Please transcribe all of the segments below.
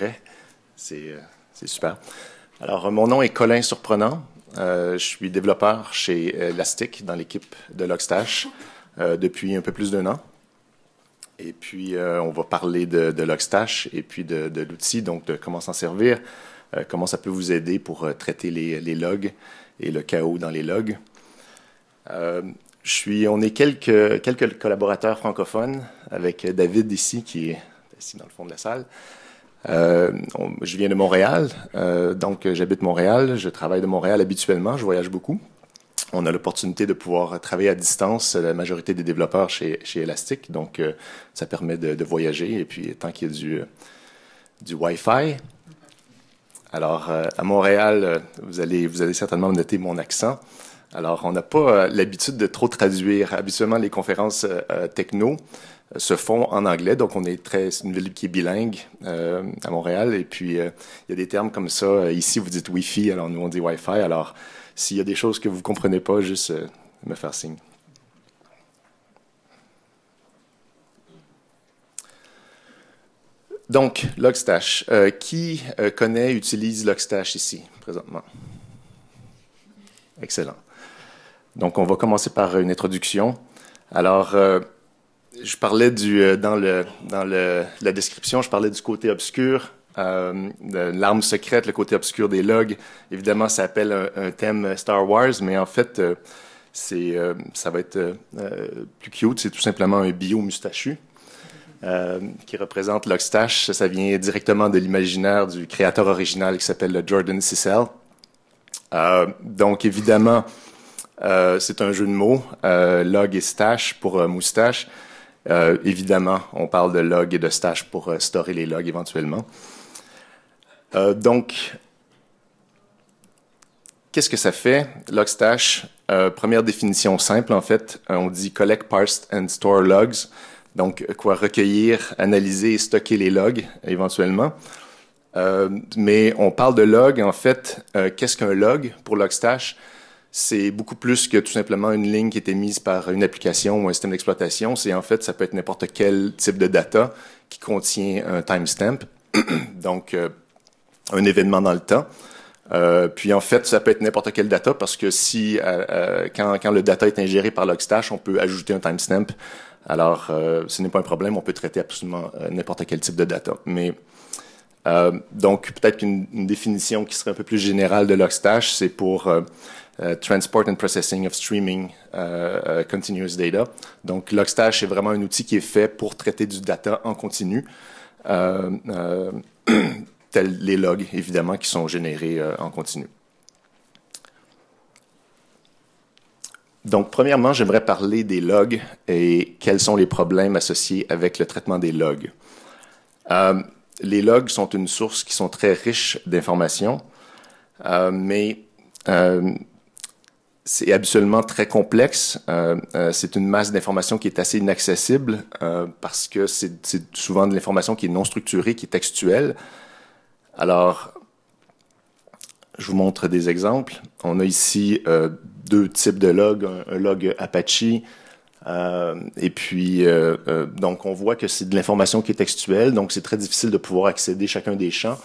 Euh, c'est super. Alors, euh, mon nom est Colin Surprenant. Euh, je suis développeur chez Elastic dans l'équipe de Logstash depuis un peu plus d'un an. Et puis, on va parler de, Logstash et puis de, de l'outil, donc de comment s'en servir, comment ça peut vous aider pour traiter les, logs et le chaos dans les logs. je suis, on est quelques, quelques collaborateurs francophones avec David ici, qui est ici dans le fond de la salle. Euh, je viens de Montréal, euh, donc euh, j'habite Montréal, je travaille de Montréal habituellement, je voyage beaucoup. On a l'opportunité de pouvoir travailler à distance, la majorité des développeurs chez, chez Elastic, donc ça permet de, de, voyager et puis tant qu'il y a du, du Wi-Fi. Alors à Montréal, vous allez, vous allez certainement noter mon accent. Alors, on n'a pas euh, l'habitude de trop traduire. Habituellement, les conférences euh, euh, techno se font en anglais, donc on est très, c'est une ville qui est bilingue à Montréal. Et puis il y a des termes comme ça. Ici, vous dites Wi-Fi, alors nous on dit Wi-Fi. Alors s'il y a des choses que vous ne comprenez pas, juste me faire signe. Donc, Logstash. qui connaît, utilise Logstash ici, présentement? Excellent. Donc, on va commencer par une introduction. Alors, euh, je parlais du euh, dans la description, je parlais du côté obscur, euh, l'arme secrète, le côté obscur des logs. Évidemment, ça appelle un, thème Star Wars, mais en fait, euh, ça va être plus cute. C'est tout simplement un bio mustachu qui représente l'Oxtache. Ça, vient directement de l'imaginaire du créateur original qui s'appelle Jordan Cissel. donc, évidemment, euh, c'est un jeu de mots, euh, log et stash pour euh, moustache. évidemment, on parle de log et de stash pour stocker les logs éventuellement. donc, qu'est-ce que ça fait, logstash? première définition simple, en fait, on dit collect, parse and store logs. Donc, quoi recueillir, analyser et stocker les logs éventuellement. mais on parle de log, en fait, qu'est-ce qu'un log pour logstash? c'est beaucoup plus que tout simplement une ligne qui était mise par une application ou un système d'exploitation. C'est en fait, ça peut être n'importe quel type de data qui contient un timestamp, donc euh, un événement dans le temps. Euh, puis en fait, ça peut être n'importe quel data parce que si euh, quand, le data est ingéré par Logstash, on peut ajouter un timestamp. Alors, ce n'est pas un problème, on peut traiter absolument n'importe quel type de data. Mais donc, peut-être qu'une définition qui serait un peu plus générale de Logstash, c'est pour euh, transport and processing of streaming euh, euh, continuous data. Donc, Logstash est vraiment un outil qui est fait pour traiter du data en continu, tels les logs, évidemment, qui sont générés en continu. Donc, premièrement, j'aimerais parler des logs et quels sont les problèmes associés avec le traitement des logs. les logs sont une source qui sont très riches d'informations, mais c'est absolument très complexe. Euh, euh, c'est une masse d'informations qui est assez inaccessible euh, parce que c'est souvent de l'information qui est non structurée, qui est textuelle. Alors, je vous montre des exemples. On a ici deux types de logs, un, un log Apache. et puis, donc, on voit que c'est de l'information qui est textuelle, donc c'est très difficile de pouvoir accéder à chacun des champs.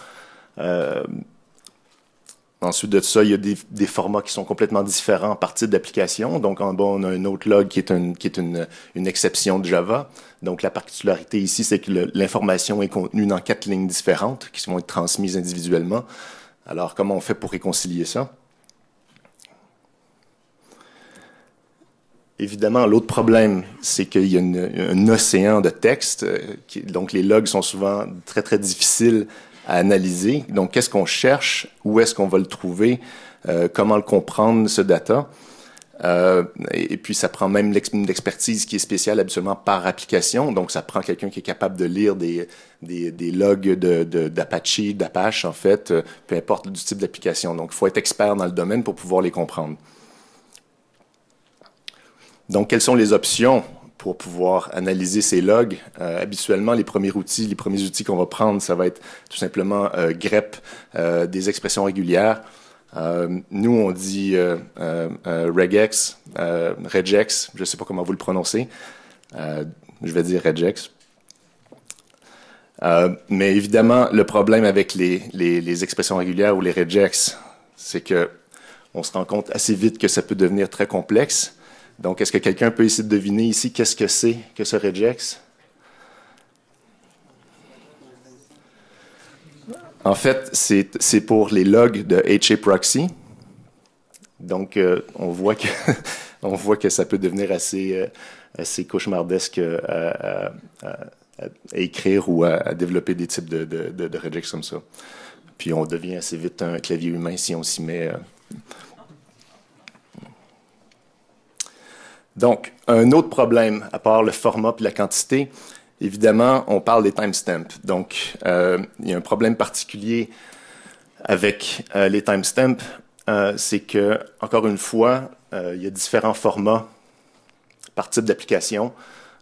Ensuite de ça, il y a des, formats qui sont complètement différents en partie d'application. Donc en bas, on a un autre log qui est, une, qui est une, une exception de Java. Donc la particularité ici, c'est que l'information est contenue dans quatre lignes différentes qui vont être transmises individuellement. Alors comment on fait pour réconcilier ça? Évidemment, l'autre problème, c'est qu'il y a un océan de textes. Euh, qui, donc, les logs sont souvent très, très difficiles analyser. Donc, qu'est-ce qu'on cherche? Où est-ce qu'on va le trouver? Euh, comment le comprendre, ce data? Euh, et, puis, ça prend même l'expertise qui est spéciale absolument par application. Donc, ça prend quelqu'un qui est capable de lire des, logs d'Apache, d'Apache, en fait, euh, peu importe du type d'application. Donc, il faut être expert dans le domaine pour pouvoir les comprendre. Donc, quelles sont les options pour pouvoir analyser ces logs. Euh, habituellement, les premiers outils, les premiers outils qu'on va prendre, ça va être tout simplement euh, grep, euh, des expressions régulières. nous, on dit regex, regex, je ne sais pas comment vous le prononcez. je vais dire regex. mais évidemment, le problème avec les, les expressions régulières ou les regex, c'est que on se rend compte assez vite que ça peut devenir très complexe. Donc, est-ce que quelqu'un peut essayer de deviner ici qu'est-ce que c'est que ce regex? En fait, c'est pour les logs de HAProxy. Donc, euh, on, voit que, on voit que ça peut devenir assez, euh, assez cauchemardesque euh, à, écrire ou à, développer des types de, regex comme ça. Puis on devient assez vite un clavier humain si on s'y met Donc, un autre problème, à part le format et la quantité, évidemment, on parle des timestamps. Donc, euh, il y a un problème particulier avec euh, les timestamps, euh, c'est que, encore une fois, il y a différents formats par type d'application.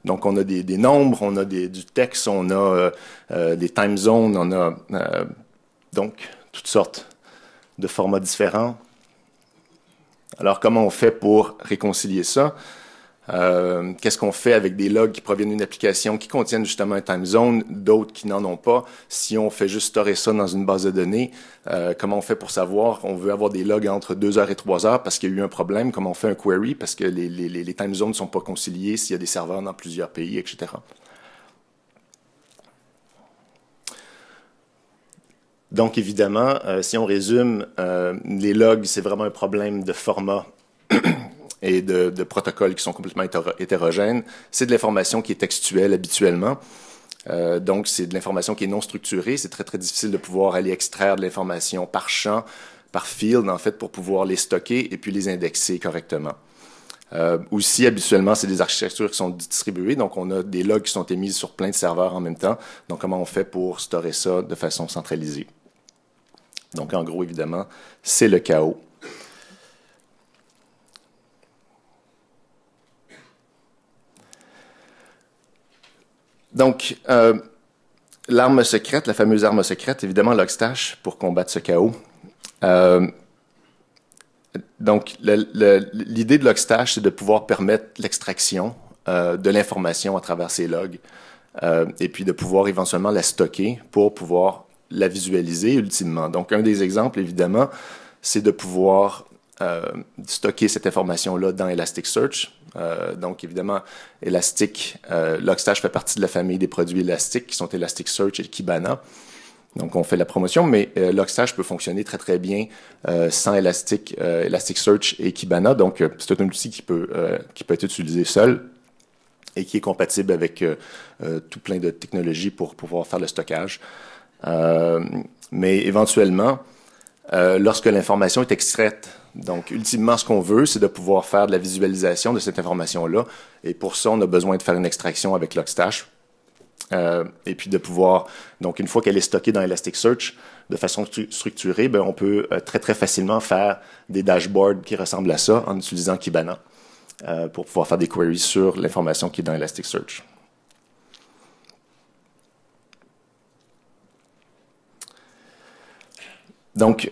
Donc, on a des, nombres, on a des, du texte, on a des time zones, on a donc toutes sortes de formats différents. Alors, comment on fait pour réconcilier ça? Euh, qu'est-ce qu'on fait avec des logs qui proviennent d'une application qui contiennent justement un time zone, d'autres qui n'en ont pas. Si on fait juste stocker ça dans une base de données, euh, comment on fait pour savoir On veut avoir des logs entre 2 heures et 3 heures parce qu'il y a eu un problème. Comment on fait un query parce que les, les, les time zones ne sont pas conciliées s'il y a des serveurs dans plusieurs pays, etc. Donc évidemment, euh, si on résume, les logs, c'est vraiment un problème de format et de, protocoles qui sont complètement hétérogènes. C'est de l'information qui est textuelle habituellement. Euh, donc, c'est de l'information qui est non structurée. C'est très, très difficile de pouvoir aller extraire de l'information par champ, par field, en fait, pour pouvoir les stocker et puis les indexer correctement. Euh, aussi, habituellement, c'est des architectures qui sont distribuées, donc on a des logs qui sont émis sur plein de serveurs en même temps. Donc, comment on fait pour stocker ça de façon centralisée? Donc, en gros, évidemment, c'est le chaos. Donc, euh, l'arme secrète, la fameuse arme secrète, évidemment, Logstash, pour combattre ce chaos. Euh, donc, l'idée de Logstash, c'est de pouvoir permettre l'extraction euh, de l'information à travers ces logs et puis de pouvoir éventuellement la stocker pour pouvoir la visualiser ultimement. Donc, un des exemples, évidemment, c'est de pouvoir stocker cette information-là dans Elasticsearch euh, donc, évidemment, Elastic, euh, Logstash fait partie de la famille des produits élastiques qui sont Elasticsearch et Kibana. Donc, on fait la promotion, mais euh, peut fonctionner très, très bien euh, sans Elastic, Elasticsearch et Kibana. Donc, c'est un outil qui peut, qui peut être utilisé seul et qui est compatible avec tout plein de technologies pour pouvoir faire le stockage. mais éventuellement, lorsque l'information est extraite donc, ultimement, ce qu'on veut, c'est de pouvoir faire de la visualisation de cette information-là. Et pour ça, on a besoin de faire une extraction avec Logstash. Euh, et puis de pouvoir, donc une fois qu'elle est stockée dans Elasticsearch, de façon structurée, ben, on peut euh, très très facilement faire des dashboards qui ressemblent à ça en utilisant Kibana euh, pour pouvoir faire des queries sur l'information qui est dans Elasticsearch. Donc,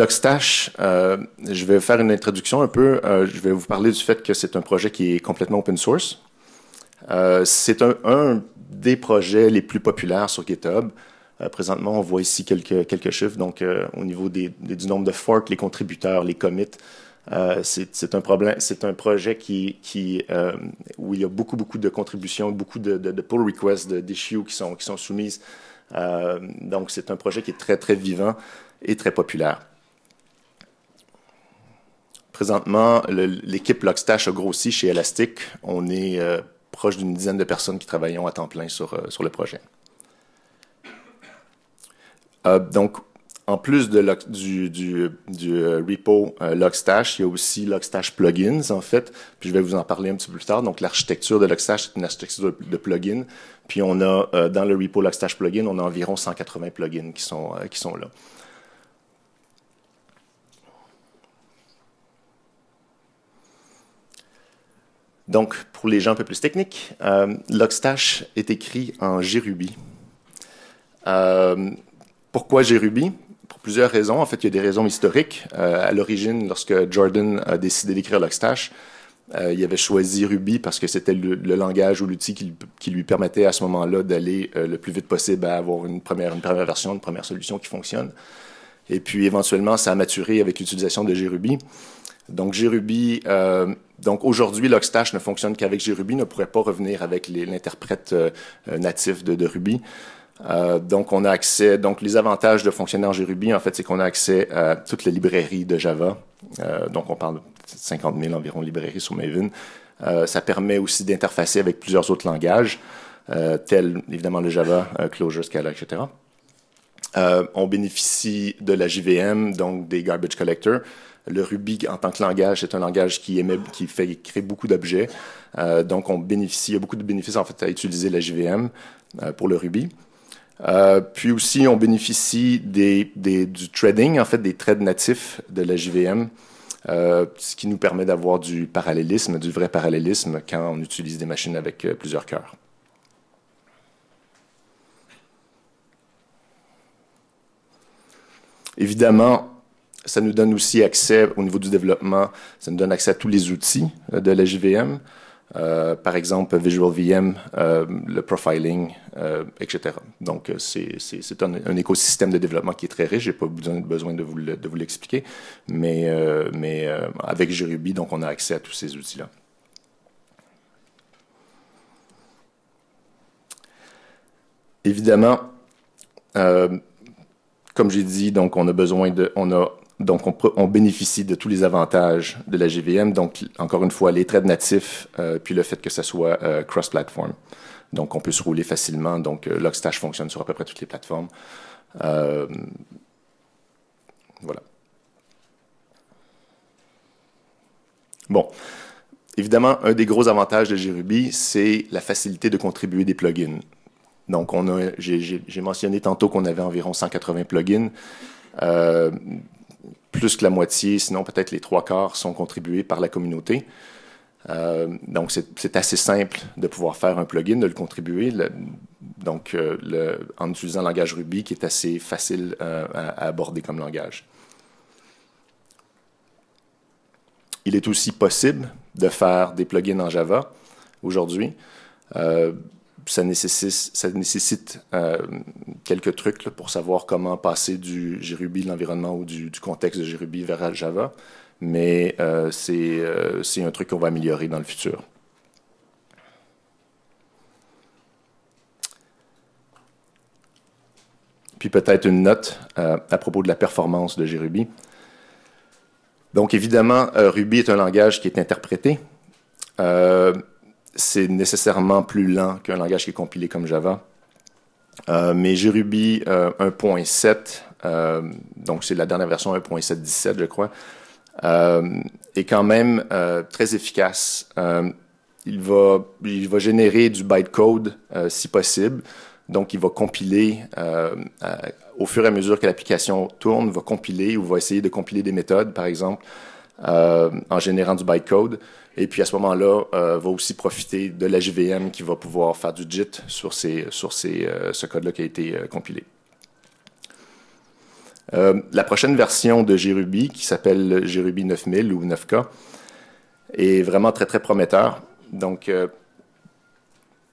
Logstash, euh, je vais faire une introduction un peu. Euh, je vais vous parler du fait que c'est un projet qui est complètement open source. Euh, c'est un, des projets les plus populaires sur GitHub. présentement, on voit ici quelques, chiffres. Donc, au niveau du nombre de forks, les contributeurs, les commits, c'est un problème. C'est un projet où il y a beaucoup, beaucoup de contributions, beaucoup de, pull requests, d'issues qui sont, qui sont soumises. donc, c'est un projet qui est très, très vivant et très populaire. Présentement, l'équipe Logstash a grossi chez Elastic. On est euh, proche d'une dizaine de personnes qui travaillent à temps plein sur, euh, sur le projet. Euh, donc, en plus de du, du, du repo Logstash, il y a aussi Logstash Plugins, en fait. Puis je vais vous en parler un petit peu plus tard. Donc, l'architecture de Logstash est une architecture de, plugins. Puis on a, dans le repo Logstash Plugin, on a environ 180 plugins qui sont, qui sont là. Donc, pour les gens un peu plus techniques, euh, est écrit en JRuby. Euh, pourquoi JRuby Pour plusieurs raisons. En fait, il y a des raisons historiques. Euh, à l'origine, lorsque Jordan a décidé d'écrire l'Oxtache, euh, il avait choisi Ruby parce que c'était le, langage ou l'outil qui, lui permettait à ce moment-là d'aller le plus vite possible à avoir une première, version, une première solution qui fonctionne. Et puis éventuellement, ça a maturé avec l'utilisation de JRuby. Donc, euh, donc aujourd'hui, Logstash ne fonctionne qu'avec JRuby, ne pourrait pas revenir avec l'interprète euh, natif de, Ruby. Euh, donc, on a accès. Donc, les avantages de fonctionner en JRuby, en fait, c'est qu'on a accès à toutes les librairies de Java. donc, on parle de 50 000 environ librairies sur Maven. ça permet aussi d'interfacer avec plusieurs autres langages, tels évidemment le Java, Clojure, Scala, etc. on bénéficie de la JVM, donc des garbage collectors. Le Ruby, en tant que langage, c'est un langage qui, émet, qui fait créer beaucoup d'objets. Euh, donc, on bénéficie, il y a beaucoup de bénéfices en fait à utiliser la JVM euh, pour le Ruby. Euh, puis aussi, on bénéficie des, du trading, en fait, des trades natifs de la JVM, ce qui nous permet d'avoir du parallélisme, du vrai parallélisme quand on utilise des machines avec plusieurs cœurs. Évidemment, ça nous donne aussi accès au niveau du développement, ça nous donne accès à tous les outils euh, de la JVM, euh, par exemple Visual VM, euh, le profiling, etc. Donc c'est un, écosystème de développement qui est très riche. Je n'ai pas besoin de vous l'expliquer, mais, avec JRuby donc on a accès à tous ces outils-là. Évidemment comme j'ai dit, donc on a besoin de, on a donc, on, bénéficie de tous les avantages de la GVM. Donc, encore une fois, les trades natifs, euh, puis le fait que ça soit euh, cross-platform. Donc, on peut se rouler facilement. Donc, euh, Logstash fonctionne sur à peu près toutes les plateformes. voilà. Bon. Évidemment, un des gros avantages de JRuby, c'est la facilité de contribuer des plugins. Donc, j'ai mentionné tantôt qu'on avait environ 180 plugins. Euh, plus que la moitié, sinon peut-être les trois quarts, sont contribués par la communauté. Euh, donc, c'est assez simple de pouvoir faire un plugin, de le contribuer. donc, euh, en utilisant le langage Ruby, qui est assez facile euh, à, aborder comme langage. Il est aussi possible de faire des plugins en Java aujourd'hui ça nécessite, euh, quelques trucs pour savoir comment passer du JRuby de l'environnement ou du, contexte de JRuby vers Java, mais euh, c'est, euh, c'est un truc qu'on va améliorer dans le futur. Puis peut-être une note à propos de la performance de JRuby. Donc évidemment, Ruby est un langage qui est interprété c'est nécessairement plus lent qu'un langage qui est compilé comme Java. Euh, mais JRuby 1.7, euh, euh, donc c'est la dernière version 1.7.17, je crois, est quand même très efficace. il, va, il va générer du bytecode si possible. Donc, il va compiler au fur et à mesure que l'application tourne, va compiler ou va essayer de compiler des méthodes, par exemple, euh, en générant du bytecode. Et puis à ce moment-là, euh, va aussi profiter de la JVM qui va pouvoir faire du JIT sur, ces, sur ces, euh, ce code-là qui a été compilé. la prochaine version de JRuby, qui s'appelle JRuby 9000 ou 9K, est vraiment très très prometteur. Donc,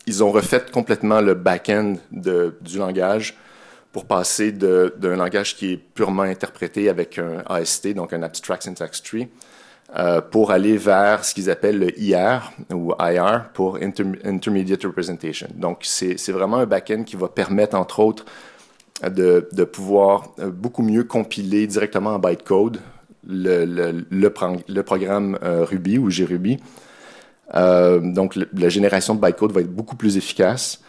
ils ont refait complètement le back-end du langage pour passer d'un langage qui est purement interprété avec un AST, donc un Abstract Syntax Tree, euh, pour aller vers ce qu'ils appellent le IR ou IR pour Intermediate Representation. Donc, c'est vraiment un back-end qui va permettre, entre autres, de, pouvoir euh, beaucoup mieux compiler directement en bytecode le, le, programme euh, Ruby ou JRuby. donc, la génération de bytecode va être beaucoup plus efficace.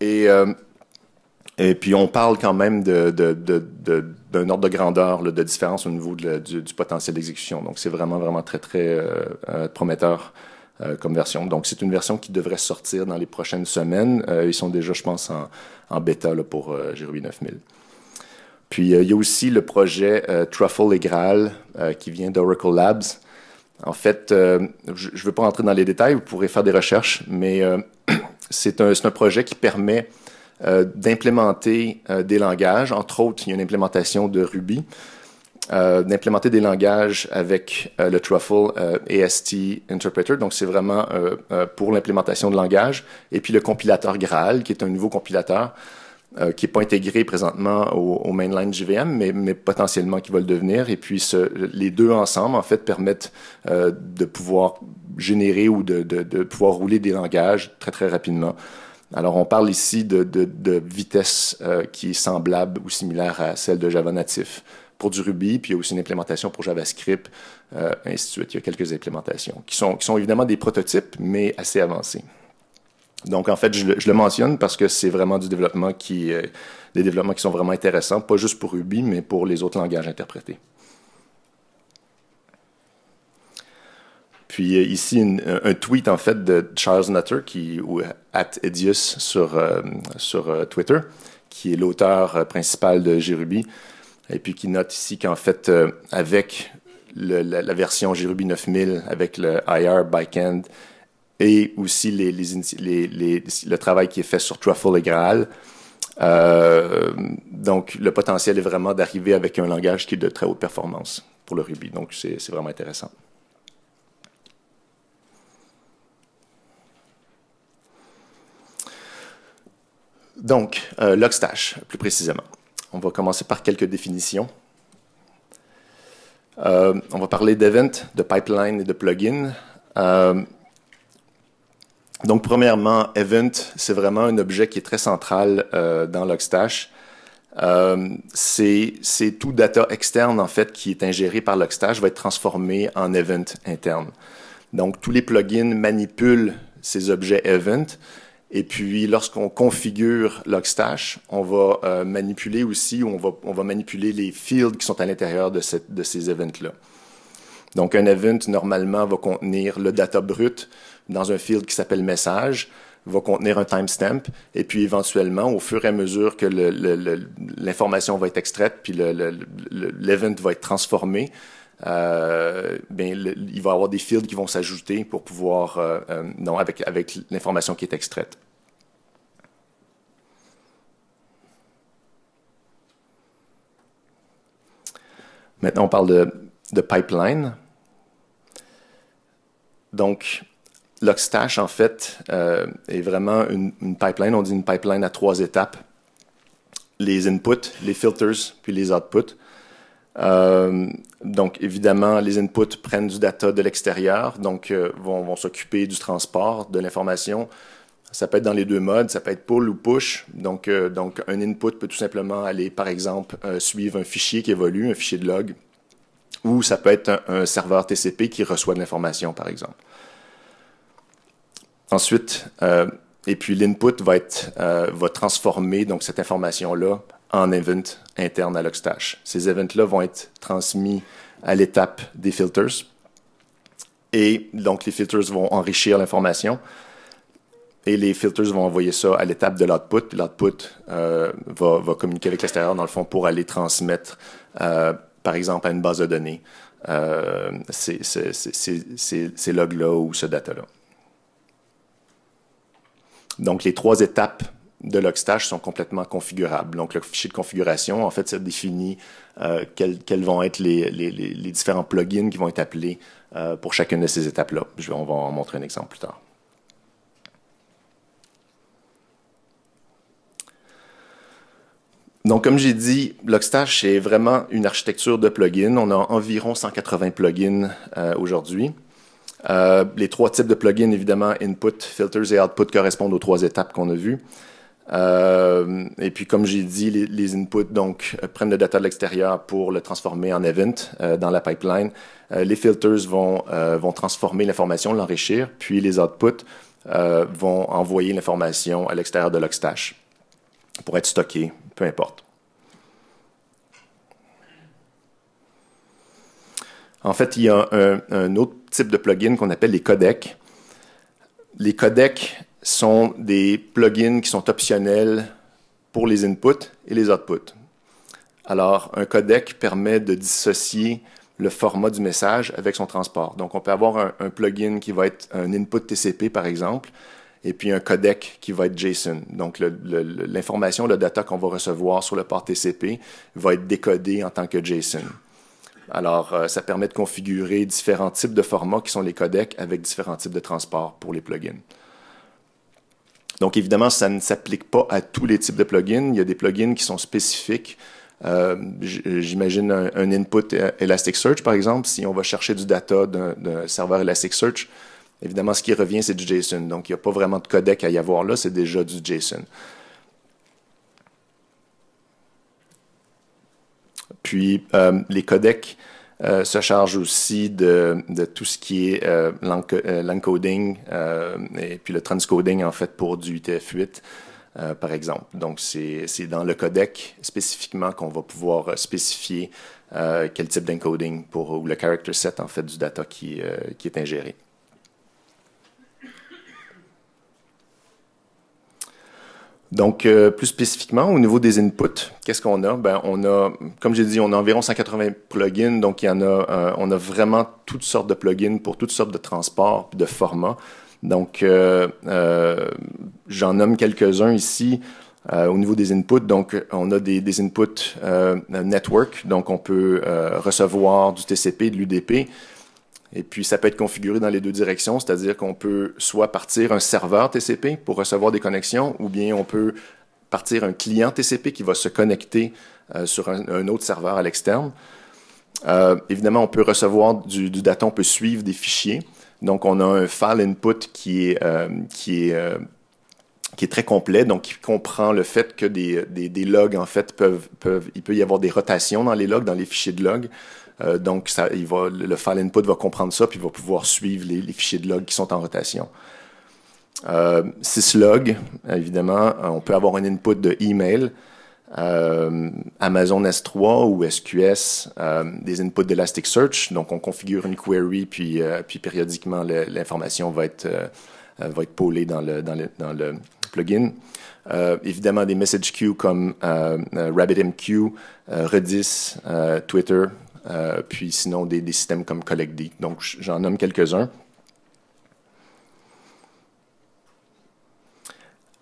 Et et puis, on parle quand même d'un ordre de grandeur, de différence au niveau du, potentiel d'exécution. Donc, c'est vraiment, vraiment très, très euh, euh, prometteur euh, comme version. Donc, c'est une version qui devrait sortir dans les prochaines semaines. ils sont déjà, je pense, en, bêta pour Ruby 9000. Puis, il y a aussi le projet Truffle et Graal qui vient d'Oracle Labs. En fait, je ne veux pas rentrer dans les détails, vous pourrez faire des recherches, mais c'est un, projet qui permet euh, d'implémenter euh, des langages. Entre autres, il y a une implémentation de Ruby, euh, d'implémenter des langages avec le Truffle AST Interpreter. Donc, c'est vraiment pour l'implémentation de langage. Et puis, le compilateur Graal, qui est un nouveau compilateur qui n'est pas intégré présentement au, mainline JVM, mais, potentiellement qui va le devenir. Et puis, les deux ensemble, en fait, permettent de pouvoir générer ou de pouvoir rouler des langages très, très rapidement. Alors, on parle ici de, vitesse euh, qui est semblable ou similaire à celle de Java natif pour du Ruby, puis il y a aussi une implémentation pour JavaScript, euh, ainsi de suite. Il y a quelques implémentations qui sont, évidemment des prototypes, mais assez avancés. Donc, en fait, je le, mentionne parce que c'est vraiment du développement qui, euh, des développements qui sont vraiment intéressants, pas juste pour Ruby, mais pour les autres langages interprétés. Puis euh, ici, un tweet en fait de Charles Nutter, qui, ou at Edius sur, euh, sur euh, Twitter, qui est l'auteur principal de JRuby. et puis qui note ici qu'en fait, avec la, version JRuby 9000, avec le IR backend, et aussi le travail qui est fait sur Truffle et Graal, donc, le potentiel est vraiment d'arriver avec un langage qui est de très haute performance pour le Ruby. Donc, c'est vraiment intéressant. Donc, euh, Logstash, plus précisément. On va commencer par quelques définitions. Euh, on va parler d'event, de pipeline et de plugin. Euh, donc, premièrement, event, c'est vraiment un objet qui est très central dans Logstash. c'est tout data externe, en fait, qui est ingéré par Logstash va être transformé en event interne. Donc, tous les plugins manipulent ces objets event et puis, lorsqu'on configure Logstash, on va euh, manipuler aussi, on va, on va manipuler les fields qui sont à l'intérieur de, ces events-là. Donc, un event, normalement, va contenir le data brut dans un field qui s'appelle message, va contenir un timestamp, et puis éventuellement, au fur et à mesure que l'information va être extraite, puis l'event va être transformé, euh, ben, il va y avoir des fields qui vont s'ajouter pour pouvoir, euh, non, avec l'information qui est extraite. Maintenant, on parle de, pipeline. Donc, Logstash, en fait, euh, est vraiment une, pipeline. On dit une pipeline à trois étapes. Les inputs, les filters, puis les outputs. Euh, donc, évidemment, les inputs prennent du data de l'extérieur, donc euh, vont s'occuper du transport, de l'information, ça peut être dans les deux modes, ça peut être pull ou push. Donc, euh, un input peut tout simplement aller, par exemple, euh, suivre un fichier qui évolue, un fichier de log, ou ça peut être un, serveur TCP qui reçoit de l'information, par exemple. Ensuite, euh, et puis l'input va, transformer donc cette information-là en event interne à Logstash. Ces events-là vont être transmis à l'étape des filters. Et donc, les filters vont enrichir l'information et les filters vont envoyer ça à l'étape de l'output, l'output euh, va, communiquer avec l'extérieur, dans le fond, pour aller transmettre, euh, par exemple, à une base de données euh, ces, logs-là ou ce data-là. Donc, les trois étapes de Logstash sont complètement configurables. Donc, le fichier de configuration, en fait, ça définit quels, vont être les, différents plugins qui vont être appelés pour chacune de ces étapes-là. on va en montrer un exemple plus tard. Donc, comme j'ai dit, Logstash est vraiment une architecture de plugins. On a environ 180 plugins euh, aujourd'hui. Euh, les trois types de plugins, évidemment, input, filters et output correspondent aux trois étapes qu'on a vues. Euh, et puis, comme j'ai dit, les, inputs donc prennent le data de l'extérieur pour le transformer en event dans la pipeline. les filters vont, vont transformer l'information, l'enrichir, puis les outputs vont envoyer l'information à l'extérieur de Logstash pour être stockée peu importe. En fait, il y a un, autre type de plugin qu'on appelle les codecs. Les codecs sont des plugins qui sont optionnels pour les inputs et les outputs. Alors, un codec permet de dissocier le format du message avec son transport. Donc, on peut avoir un, un plugin qui va être un input TCP, par exemple, et puis un codec qui va être JSON. Donc l'information, le, data qu'on va recevoir sur le port TCP va être décodé en tant que JSON. Alors, euh, ça permet de configurer différents types de formats qui sont les codecs avec différents types de transports pour les plugins. Donc, évidemment, ça ne s'applique pas à tous les types de plugins. Il y a des plugins qui sont spécifiques. Euh, j'imagine un, input Elasticsearch, par exemple. Si on va chercher du data d'un serveur Elasticsearch, Évidemment, ce qui revient, c'est du JSON. Donc, il n'y a pas vraiment de codec à y avoir là, c'est déjà du JSON. Puis, euh, les codecs euh, se chargent aussi de, tout ce qui est euh, l'encoding et puis le transcoding, en fait, pour du UTF-8. par exemple. Donc, c'est dans le codec spécifiquement qu'on va pouvoir spécifier quel type d'encoding ou le character set en fait du data qui est ingéré. Donc, euh, plus spécifiquement, au niveau des inputs, qu'est-ce qu'on a? Ben, on a, comme j'ai dit, on a environ 180 plugins, donc il y en a, euh, on a vraiment toutes sortes de plugins pour toutes sortes de transports, de formats. Donc, euh, j'en nomme quelques-uns ici. au niveau des inputs, donc on a des, des inputs network, donc on peut recevoir du TCP, de l'UDP, et puis, ça peut être configuré dans les deux directions, c'est-à-dire qu'on peut soit partir un serveur TCP pour recevoir des connexions, ou bien on peut partir un client TCP qui va se connecter euh, sur un, autre serveur à l'externe. Euh, évidemment, on peut recevoir du, data, on peut suivre des fichiers. Donc, on a un file input qui est, euh, qui est, qui est très complet, donc qui comprend le fait que des, des, des logs, en fait, peuvent, peuvent, il peut y avoir des rotations dans les logs, dans les fichiers de logs. Euh, donc, le file input va comprendre ça, puis il va pouvoir suivre les, fichiers de log qui sont en rotation. Euh, syslog, évidemment, euh, on peut avoir un input de email, Amazon S3 ou SQS, des inputs d'Elasticsearch. Donc, on configure une query, puis, puis périodiquement, l'information va être, va polée dans le, plugin. évidemment, des message queues comme RabbitMQ, Redis, Twitter, euh, puis sinon des, systèmes comme CollectD. Donc, j'en nomme quelques-uns.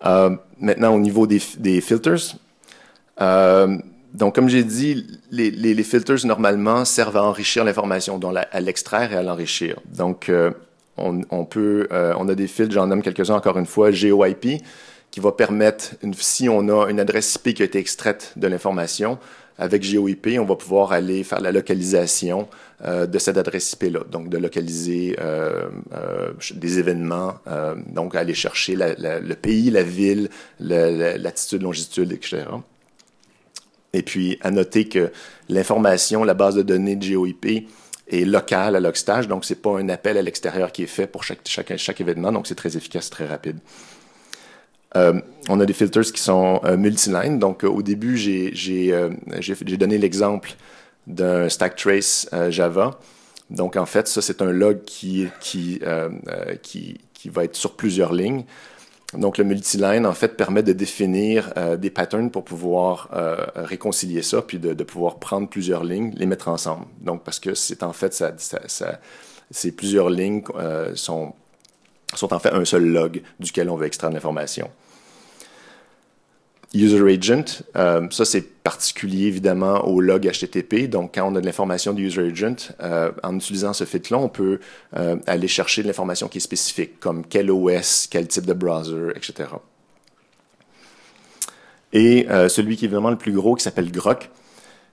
Euh, maintenant, au niveau des, filters, euh, donc, comme j'ai dit, les, filters, normalement, servent à enrichir l'information, donc à l'extraire et à l'enrichir. Donc, on, peut, on a des filtres, j'en nomme quelques-uns encore une fois, GeoIP, qui va permettre, si on a une adresse IP qui a été extraite de l'information, avec GeoIP, on va pouvoir aller faire la localisation euh, de cette adresse IP-là, donc de localiser euh, euh, des événements, donc aller chercher le pays, la ville, la, latitude, longitude, etc. Et puis, à noter que l'information, la base de données de GeoIP est locale à Logstage, donc c'est pas un appel à l'extérieur qui est fait pour chaque, chaque événement, donc c'est très efficace, très rapide. Euh, on a des filters qui sont multi euh, multilines. Donc, euh, au début, j'ai donné l'exemple d'un stack trace Java. Donc, en fait, ça, c'est un log qui, va être sur plusieurs lignes. Donc, le multiline, en fait, permet de définir des patterns pour pouvoir réconcilier ça, puis de, pouvoir prendre plusieurs lignes, les mettre ensemble. Donc, parce que c'est en fait, ça, ces plusieurs lignes sont sont en fait un seul log duquel on veut extraire l'information. User Agent, euh, ça c'est particulier évidemment au log HTTP. Donc quand on a de l'information du User Agent, euh, en utilisant ce fit là on peut euh, aller chercher de l'information qui est spécifique, comme quel OS, quel type de browser, etc. Et celui qui est vraiment le plus gros, qui s'appelle Grok,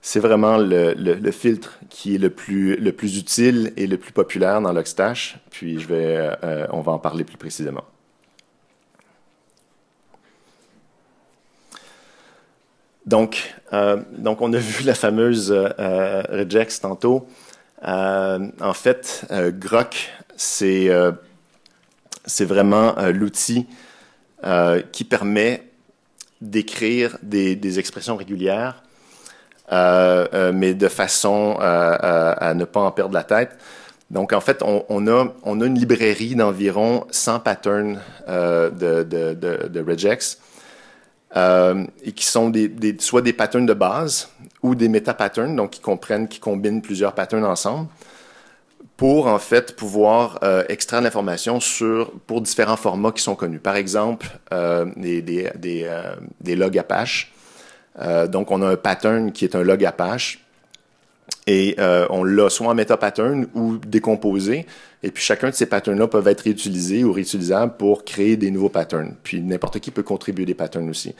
c'est vraiment le, filtre qui est le plus, le plus utile et le plus populaire dans Logstash. Puis je vais, euh, on va en parler plus précisément. Euh, donc, on a vu la fameuse euh, regex tantôt. Euh, en fait, Grok, c'est vraiment l'outil qui permet d'écrire des expressions régulières euh, euh, mais de façon euh, à, ne pas en perdre la tête. Donc, en fait, on, a, on a, une librairie d'environ 100 patterns de, regex, et qui sont des, soit des patterns de base ou des méta-patterns, donc qui comprennent, qui combinent plusieurs patterns ensemble pour en fait pouvoir extraire l'information sur pour différents formats qui sont connus. Par exemple, des, logs Apache euh, donc, on a un pattern qui est un log Apache. Et euh, on l'a soit en métapattern pattern ou décomposé. Et puis chacun de ces patterns-là peuvent être réutilisés ou réutilisables pour créer des nouveaux patterns. Puis n'importe qui peut contribuer des patterns aussi.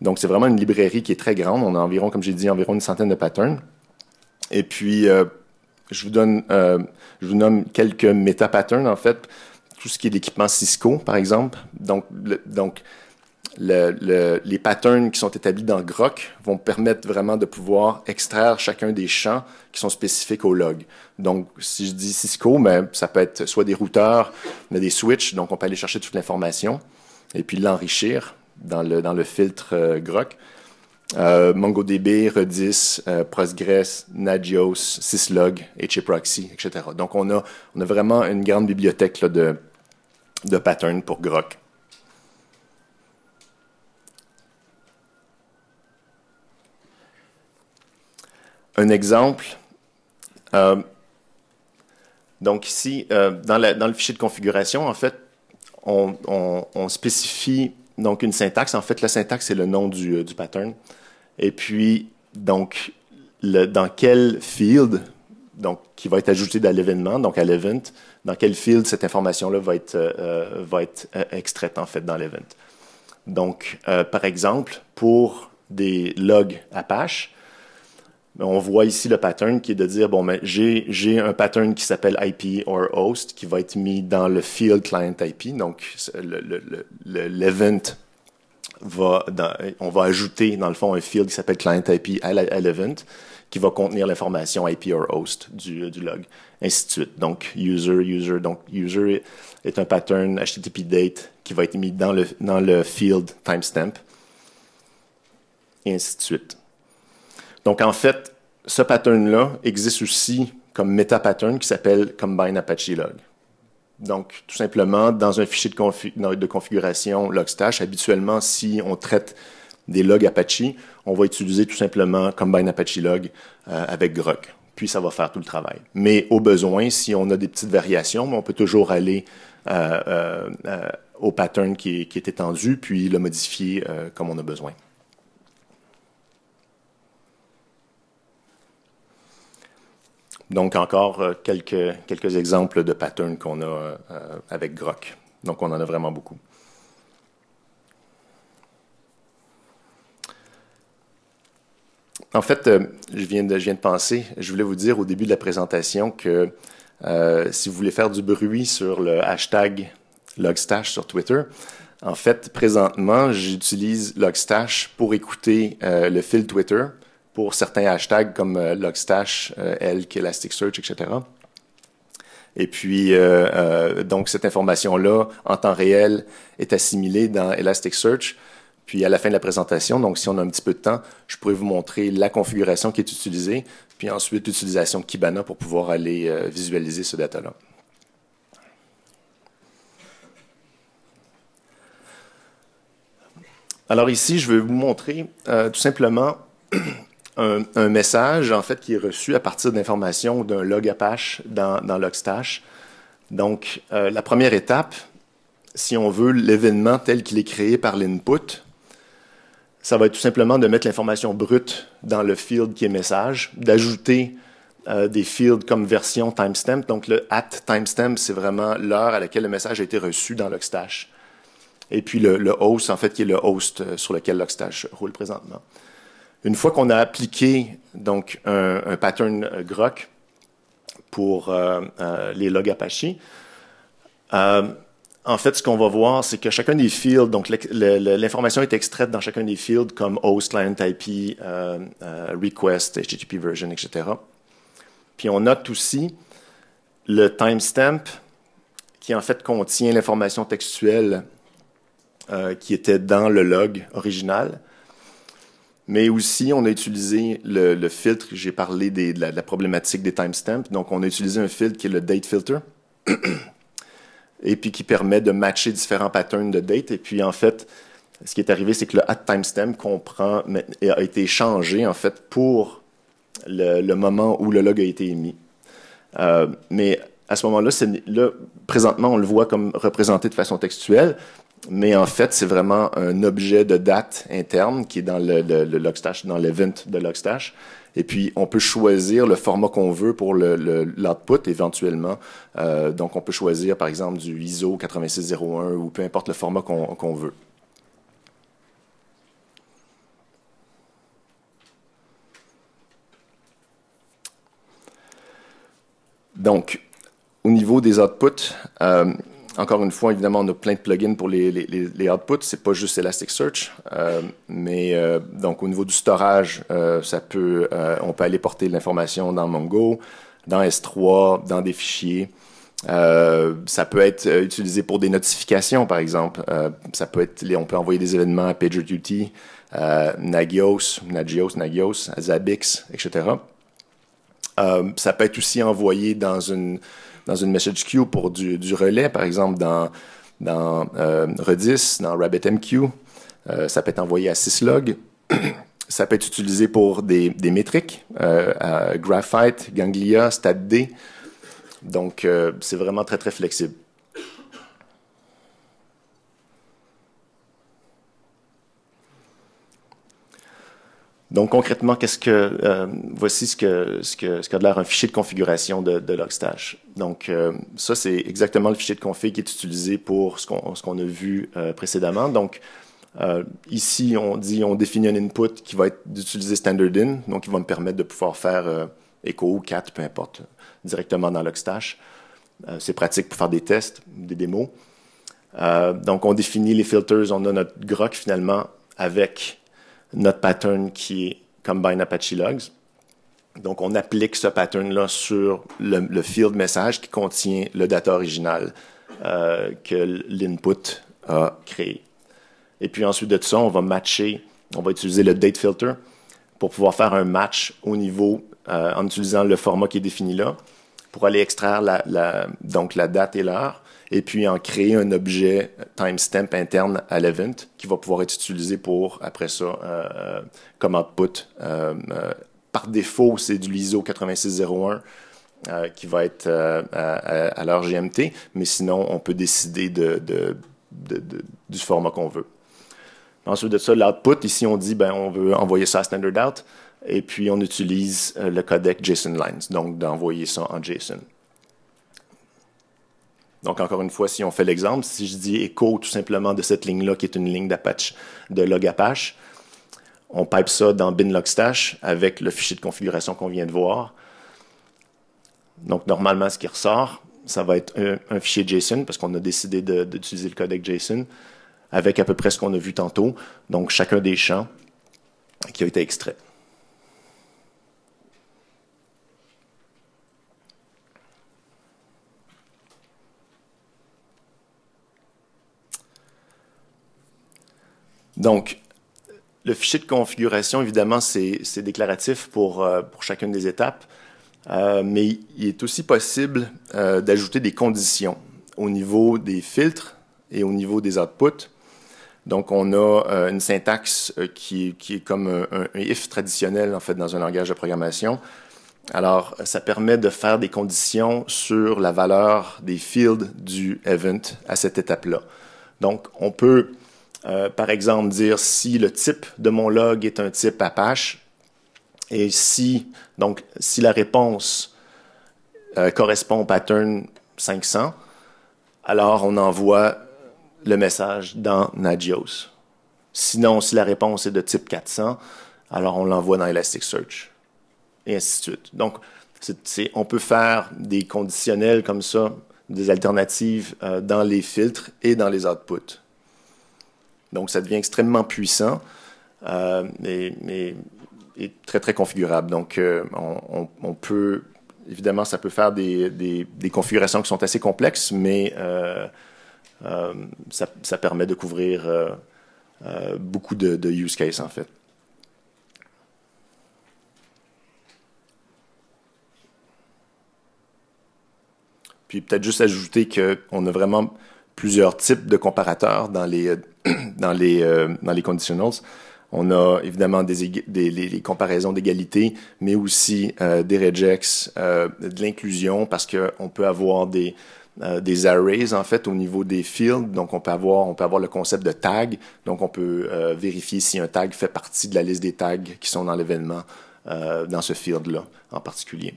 Donc c'est vraiment une librairie qui est très grande. On a environ, comme j'ai dit, environ une centaine de patterns. Et puis euh, je vous donne, je vous nomme quelques métapatterns patterns en fait. Tout ce qui est l'équipement Cisco, par exemple. donc les patterns qui sont établis dans Grok vont permettre vraiment de pouvoir extraire chacun des champs qui sont spécifiques au log. Donc, si je dis Cisco, ben, ça peut être soit des routeurs, mais des switches, donc on peut aller chercher toute l'information et puis l'enrichir dans le, filtre Groc. Euh, Grok. Euh, MongoDB, Redis, euh, Postgres, Nagios, Syslog, HAProxy, etc. Donc, on a, vraiment une grande bibliothèque de, de patterns pour Grok. Un exemple, euh, donc ici, euh, dans, le fichier de configuration, en fait, on, spécifie donc une syntaxe. En fait, la syntaxe, c'est le nom du, euh, pattern. Et puis, donc, dans quel field, donc, qui va être ajouté dans l'événement, donc à l'event, dans quel field cette information-là va être, va être extraite, en fait, dans l'event. Donc, par exemple, pour des logs Apache, on voit ici le pattern qui est de dire, bon, mais j'ai un pattern qui s'appelle IP or host qui va être mis dans le field client IP, donc l'event le, va, on va ajouter dans le fond un field qui s'appelle client IP à l'event qui va contenir l'information IP or host du, du, log, ainsi de suite. Donc, user, user, donc user est un pattern HTTP date qui va être mis dans le, dans le field timestamp, et ainsi de suite. Donc, en fait, ce pattern-là existe aussi comme méta-pattern qui s'appelle Combine Apache Log. Donc, tout simplement, dans un fichier de, configuration Logstash, habituellement, si on traite des logs Apache, on va utiliser tout simplement Combine Apache Log euh, avec Grok. Puis, ça va faire tout le travail. Mais au besoin, si on a des petites variations, on peut toujours aller euh, euh, au pattern qui est, étendu, puis le modifier comme on a besoin. Donc, encore euh, quelques, exemples de patterns qu'on a euh, avec Grok. Donc, on en a vraiment beaucoup. En fait, euh, je viens, de, viens de penser, je voulais vous dire au début de la présentation que si vous voulez faire du bruit sur le hashtag Logstash sur Twitter, en fait, présentement, j'utilise Logstash pour écouter le fil Twitter pour certains hashtags comme euh, Logstash, Elk, euh, Elasticsearch, etc. Et puis, euh, donc, cette information-là, en temps réel, est assimilée dans Elasticsearch. Puis à la fin de la présentation, donc si on a un petit peu de temps, je pourrais vous montrer la configuration qui est utilisée, puis ensuite l'utilisation de Kibana pour pouvoir aller visualiser ce data-là. Alors ici, je vais vous montrer tout simplement un, message, en fait, qui est reçu à partir d'informations d'un log Apache dans, dans Logstash. Donc, euh, la première étape, si on veut l'événement tel qu'il est créé par l'input, ça va être tout simplement de mettre l'information brute dans le field qui est message, d'ajouter euh, des fields comme version timestamp. Donc le at timestamp, c'est vraiment l'heure à laquelle le message a été reçu dans Logstash. Et puis le, le, host, en fait, qui est le host euh, sur lequel Logstash roule présentement. Une fois qu'on a appliqué donc un, pattern euh, groc pour euh, euh, les logs Apache, en fait, ce qu'on va voir, c'est que chacun des fields, donc l'information est extraite dans chacun des fields comme host, client IP, request, HTTP version, etc. Puis on note aussi le timestamp qui en fait contient l'information textuelle qui était dans le log original. Mais aussi, on a utilisé le, filtre, j'ai parlé de, la, problématique des timestamps, donc on a utilisé un filtre qui est le date filter, et puis qui permet de matcher différents patterns de date. Et puis en fait, ce qui est arrivé, c'est que le at timestamp a été changé en fait pour le, moment où le log a été émis. Euh, mais à ce moment là, présentement, on le voit comme représenté de façon textuelle, mais en fait, c'est vraiment un objet de date interne qui est dans le, Logstash, dans l'event de Logstash. Et puis, on peut choisir le format qu'on veut pour l'output éventuellement. Euh, donc, on peut choisir, par exemple, du ISO 8601 ou peu importe le format qu'on veut. Donc, au niveau des outputs, euh, encore une fois, évidemment, on a plein de plugins pour les, les, Ce outputs. C'est pas juste Elasticsearch. Euh, mais euh, donc, au niveau du storage, euh, ça peut, on peut aller porter l'information dans Mongo, dans S3, dans des fichiers. ça peut être utilisé pour des notifications, par exemple. ça peut être, on peut envoyer des événements à PagerDuty, Nagios, Nagios, Nagios, Zabbix, etc. ça peut être aussi envoyé dans une dans une message queue pour du, relais, par exemple dans, euh, Redis, dans RabbitMQ. Euh, ça peut être envoyé à Syslog. ça peut être utilisé pour des, métriques, euh, Graphite, Ganglia, StatD. Donc, c'est vraiment très, très flexible. Donc concrètement, qu'est-ce que euh, voici ce ce qu'a de l'air un fichier de configuration de, Logstash. Donc euh, ça c'est exactement le fichier de config qui est utilisé pour ce qu'on a vu euh, précédemment. Donc ici on dit on définit un input qui va être d'utiliser in, donc qui va me permettre de pouvoir faire echo ou cat, peu importe, directement dans Logstash. c'est pratique pour faire des tests, des démos. donc on définit les filters, on a notre grok finalement avec notre pattern qui est Combine Apache Logs. Donc, on applique ce pattern-là sur le, field message qui contient le data original euh, que l'input a créé. Et puis ensuite de ça, on va matcher, on va utiliser le date filter pour pouvoir faire un match au niveau, euh, en utilisant le format qui est défini là, pour aller extraire donc la date et l'heure, et puis en créer un objet timestamp interne à l'event qui va pouvoir être utilisé pour, après ça, euh, euh, comme output. Euh, par défaut, c'est du l'ISO 8601 qui va être à, l'heure GMT, mais sinon, on peut décider du format qu'on veut. Ensuite de ça, l'output, ici, on dit, ben, on veut envoyer ça à standard out et puis on utilise le codec JSON Lines, donc d'envoyer ça en JSON. Donc, encore une fois, si on fait l'exemple, si je dis écho tout simplement de cette ligne-là, qui est une ligne d'Apache, de log Apache, on pipe ça dans binlogstash avec le fichier de configuration qu'on vient de voir. Donc, normalement, ce qui ressort, ça va être un, fichier JSON parce qu'on a décidé d'utiliser le codec JSON avec à peu près ce qu'on a vu tantôt. Donc, chacun des champs qui a été extrait. Donc, le fichier de configuration, évidemment, c'est déclaratif euh, pour, chacune des étapes, euh, mais il est aussi possible euh, d'ajouter des conditions au niveau des filtres et au niveau des outputs. Donc, on a une syntaxe qui, est comme un, if traditionnel, en fait, dans un langage de programmation. Alors, ça permet de faire des conditions sur la valeur des fields du event à cette étape-là. Donc, on peut euh, par exemple, dire si le type de mon log est un type Apache et si, la réponse euh, correspond au pattern 500, alors on envoie le message dans Nagios. Sinon, si la réponse est de type 400, alors on l'envoie dans Elasticsearch. Et ainsi de suite. Donc, on peut faire des conditionnels comme ça, des alternatives euh, dans les filtres et dans les outputs. Donc ça devient extrêmement puissant euh, et, très très configurable. Donc euh, on, peut, évidemment, ça peut faire des, configurations qui sont assez complexes, mais euh, ça, permet de couvrir beaucoup de, de use cases en fait. Puis peut-être juste ajouter qu'on a vraiment plusieurs types de comparateurs dans les, euh, dans les, euh, dans les conditionals. On a évidemment des, des les, les comparaisons d'égalité, mais aussi euh, des rejects, de l'inclusion, parce qu'on peut avoir des, des arrays en fait au niveau des fields. Donc on peut avoir on peut avoir le concept de tag. Donc on peut vérifier si un tag fait partie de la liste des tags qui sont dans l'événement dans ce field là en particulier.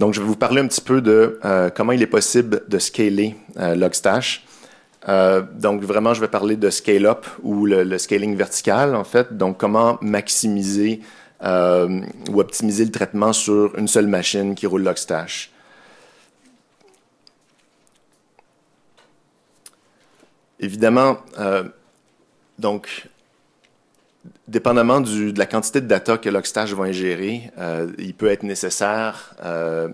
Donc, je vais vous parler un petit peu de euh, comment il est possible de scaler euh, Logstash. Euh, donc, vraiment, je vais parler de scale-up ou le, scaling vertical, en fait. Donc, comment maximiser ou optimiser le traitement sur une seule machine qui roule Logstash. Évidemment, donc, Dépendamment de la quantité de data que l'oxstage va ingérer, euh, il peut être nécessaire euh,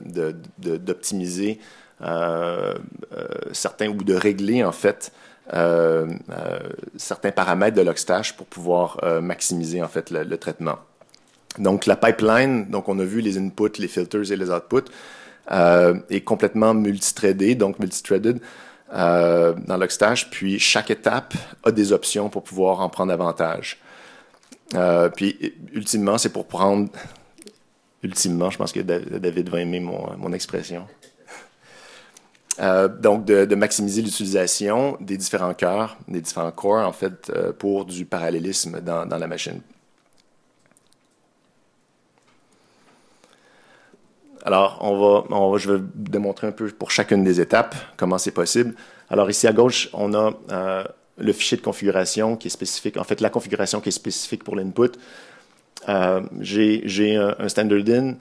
d'optimiser euh, certains ou de régler en fait certains paramètres de l'Oxtage pour pouvoir maximiser en fait le, traitement. Donc la pipeline, donc on a vu les inputs, les filters et les outputs, est complètement multithreadée, donc multithreaded. dans l'Oxtage, puis chaque étape a des options pour pouvoir en prendre avantage. Euh, puis, ultimement, c'est pour prendre. Ultimement, je pense que David va aimer mon, mon expression. Euh, donc, de, maximiser l'utilisation des différents cœurs, des différents corps, en fait, euh, pour du parallélisme dans, dans la machine. Alors, on va, on je vais démontrer un peu pour chacune des étapes comment c'est possible. Alors, ici à gauche, on a le fichier de configuration qui est spécifique, en fait la configuration qui est spécifique pour l'input. Euh, j'ai un, standard-in,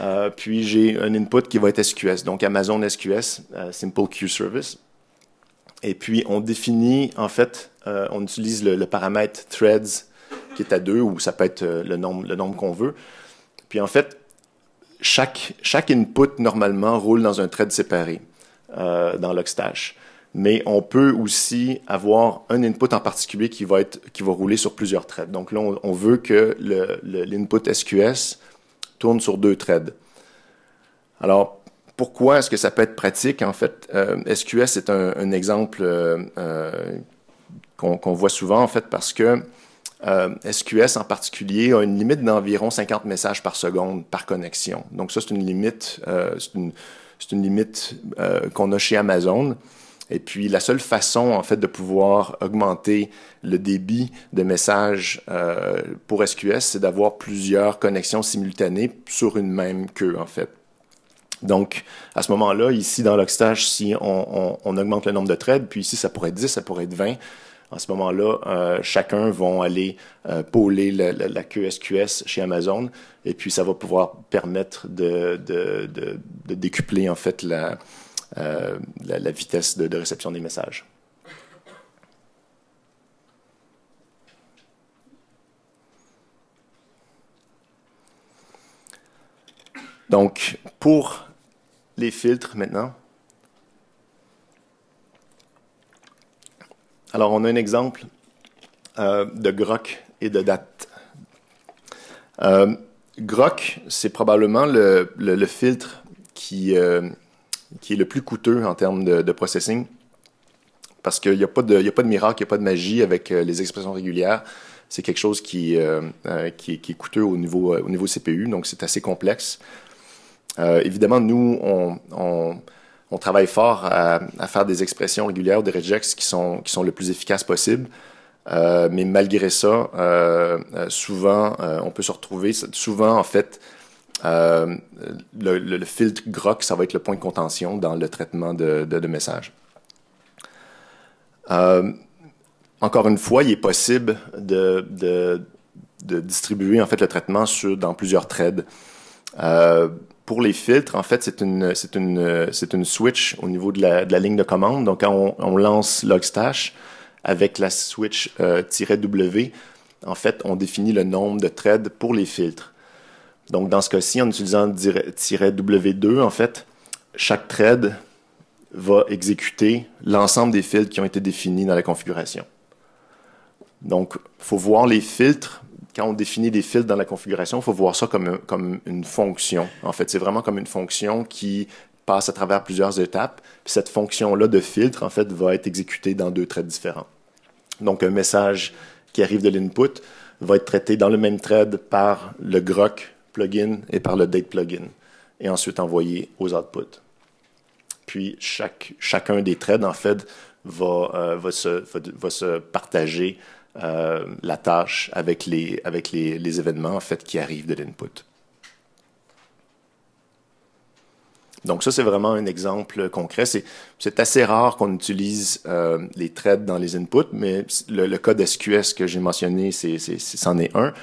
euh, puis j'ai un input qui va être SQS, donc Amazon SQS, euh, Simple Queue Service. Et puis on définit, en fait, on utilise le, paramètre threads qui est à deux, ou ça peut être le nombre, le nombre qu'on veut. Puis en fait, chaque, chaque input normalement roule dans un thread séparé dans Logstash mais on peut aussi avoir un input en particulier qui va, rouler sur plusieurs threads. Donc là, on, veut que l'input SQS tourne sur deux threads. Alors, pourquoi est-ce que ça peut être pratique? En fait, SQS euh, est un, exemple euh, euh, qu'on voit souvent, en fait, parce que SQS en particulier a une limite d'environ 50 messages par seconde par connexion. Donc ça, c'est une, limite qu'on a chez Amazon. Et puis la seule façon en fait de pouvoir augmenter le débit de messages euh, pour SQS, c'est d'avoir plusieurs connexions simultanées sur une même queue en fait. Donc, à ce moment-là, ici dans l'octage, si on, augmente le nombre de threads, puis ici ça pourrait être 10, ça pourrait être 20, à ce moment-là, euh, chacun vont aller euh, la, queue SQS chez Amazon, et puis ça va pouvoir permettre de décupler en fait la, euh, la, vitesse de, réception des messages. Donc, pour les filtres maintenant, alors on a un exemple euh, de Grok et de date. Euh, Grok, c'est probablement le, filtre qui, euh, qui est le plus coûteux en termes de, processing. Parce qu'il n'y a, pas de, a pas de miracle, il n'y a pas de magie avec euh, les expressions régulières. C'est quelque chose qui, euh, euh, qui, est coûteux au niveau, au niveau CPU, donc c'est assez complexe. évidemment, nous, on, travaille fort à, faire des expressions régulières ou des rejects qui sont, qui sont le plus efficaces possible. mais malgré ça, souvent, on peut se retrouver, souvent, en fait, euh, le, filtre GROC, ça va être le point de contention dans le traitement de, messages. Euh, encore une fois, il est possible de, distribuer en fait le traitement sur, dans plusieurs threads. Euh, pour les filtres, en fait, c'est une, c'est une, c'est une switch au niveau de la, ligne de commande. Donc, quand on, lance Logstash avec la switch "-w", en fait, on définit le nombre de threads pour les filtres. Donc, dans ce cas-ci, en utilisant "-w2", en fait, chaque thread va exécuter l'ensemble des filtres qui ont été définis dans la configuration. Donc, il faut voir les filtres. Quand on définit des filtres dans la configuration, il faut voir ça comme, une fonction. En fait, c'est vraiment comme une fonction qui passe à travers plusieurs étapes. Cette fonction-là de filtre, en fait, va être exécutée dans deux threads différents. Donc, un message qui arrive de l'input va être traité dans le même thread par le groc plugin et par le date plugin, et ensuite envoyé aux outputs. Puis chacun des threads, en fait, va, euh, se, partager euh, la tâche avec, les, avec les, événements en fait, qui arrivent de l'input. Donc ça, c'est vraiment un exemple concret. C'est assez rare qu'on utilise euh, les threads dans les inputs, mais le, code SQS que j'ai mentionné, c'en est, un.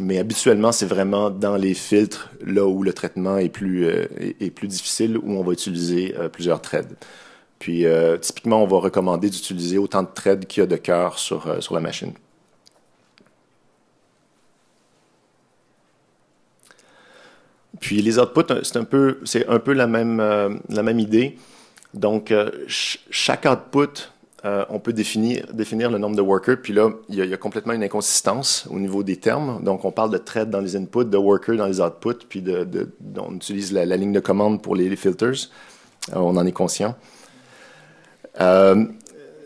Mais habituellement, c'est vraiment dans les filtres, là où le traitement est plus, euh, plus difficile, où on va utiliser euh, plusieurs threads. Puis, euh, typiquement, on va recommander d'utiliser autant de threads qu'il y a de cœurs sur, la machine. Puis, les outputs, c'est un peu, c'est un peu la, même, idée. Donc, chaque output euh, on peut définir, définir le nombre de workers. Puis là, il y, a, complètement une inconsistance au niveau des termes. Donc, on parle de thread dans les inputs, de workers dans les outputs, puis on utilise la, ligne de commande pour les, filters. Euh, on en est conscient. Euh,